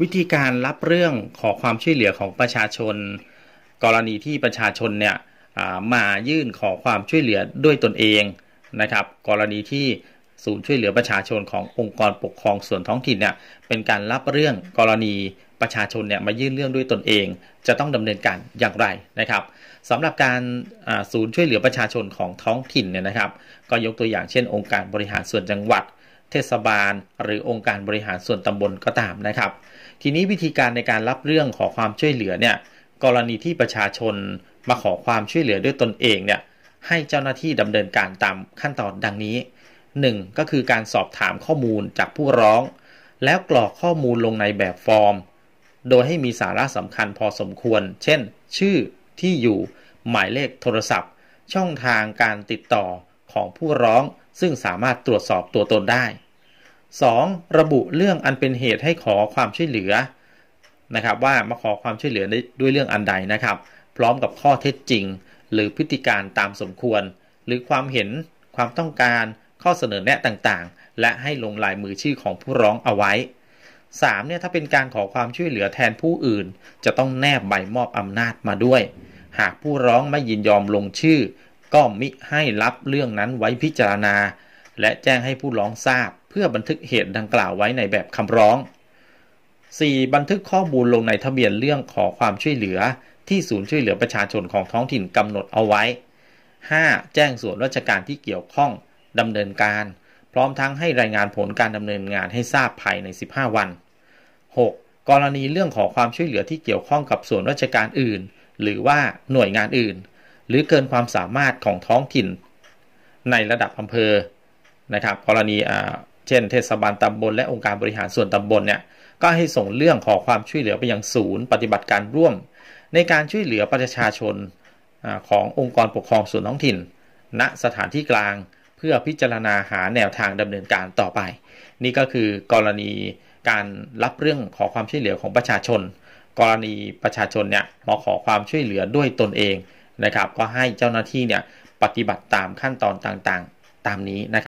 วิธีการรับเรื่องขอความช่วยเหลือของประชาชน กรณีที่ประชาชนเนี่ยมายื่นขอความช่วยเหลือด้วยตนเองนะครับกรณีที่ศูนย์ช่วยเหลือประชาชนขององค์กรปกครองส่วนท้องถิ่นเนี่ยเป็นการรับเรื่องกรณีประชาชนเนี่ยมายื่นเรื่องด้วยตนเองจะต้องดำเนินการอย่างไรนะครับสำหรับการศูนย์ช่วยเหลือประชาชนของท้องถิ่นเนี่ยนะครับก็ยกตัวอย่างเช่นองค์การบริหารส่วนจังหวัดเทศบาลหรือองค์การบริหารส่วนตำบลก็ตามนะครับ ทีนี้วิธีการในการรับเรื่องขอความช่วยเหลือเนี่ยกรณีที่ประชาชนมาขอความช่วยเหลือด้วยตนเองเนี่ยให้เจ้าหน้าที่ดำเนินการตามขั้นตอนดังนี้ 1. ก็คือการสอบถามข้อมูลจากผู้ร้อง แล้วกรอกข้อมูลลงในแบบฟอร์ม โดยให้มีสาระสำคัญพอสมควร เช่น ชื่อที่อยู่ หมายเลขโทรศัพท์ ช่องทางการติดต่อของผู้ร้องซึ่งสามารถตรวจสอบตัวตนได้ 2. ระบุเรื่องอันเป็นเหตุให้ขอความช่วยเหลือนะครับว่ามาขอความช่วยเหลือด้วยเรื่องอันใดนะครับ พร้อมกับข้อเท็จจริง หรือพฤติการตามสมควร หรือความเห็นความต้องการ ข้อเสนอแนะต่างๆ และให้ลงลายมือชื่อของผู้ร้องเอาไว้ 3. เนี่ยถ้าเป็นการขอความช่วยเหลือแทนผู้อื่นจะต้องแนบใบมอบอำนาจมาด้วย หากผู้ร้องไม่ยินยอมลงชื่อก็มิให้รับเรื่องนั้นไว้พิจารณา และแจ้งให้ผู้ร้องทราบเพื่อบันทึกเหตุดังกล่าวไว้ในแบบคำร้อง 4. บันทึกข้อมูลลงในทะเบียนเรื่องขอความช่วยเหลือ ที่ศูนย์ช่วยเหลือประชาชนของท้องถิ่นกำหนดเอาไว้ 5. แจ้งส่วนราชการที่เกี่ยวข้องดำเนินการ พร้อมทั้งให้รายงานผลการดำเนินงานให้ทราบภายใน 15 วัน 6. กรณีเรื่องขอความช่วยเหลือที่เกี่ยวข้องกับส่วนราชการอื่น หรือว่าหน่วยงานอื่นหรือเกินความสามารถของท้องถิ่นในระดับอำเภอนะครับกรณีอ่าเช่นเทศบาลตำบลและองค์การบริหารส่วนตำบลเนี่ยก็ให้ส่งเรื่องขอความช่วยเหลือไปยังศูนย์ ปฏิบัติการร่วม ในการช่วยเหลือประชาชนขององค์กรปกครองส่วนท้องถิ่น ณสถานที่กลางเพื่อพิจารณาหาแนวทางดำเนินการต่อไป นี่ก็คือกรณีการรับเรื่องขอความช่วยเหลือของประชาชน กรณีประชาชนเนี่ยมาขอความช่วยเหลือด้วยตนเองนะครับก็ให้เจ้าหน้าที่เนี่ยปฏิบัติตามขั้นตอนต่างๆตามนี้นะครับ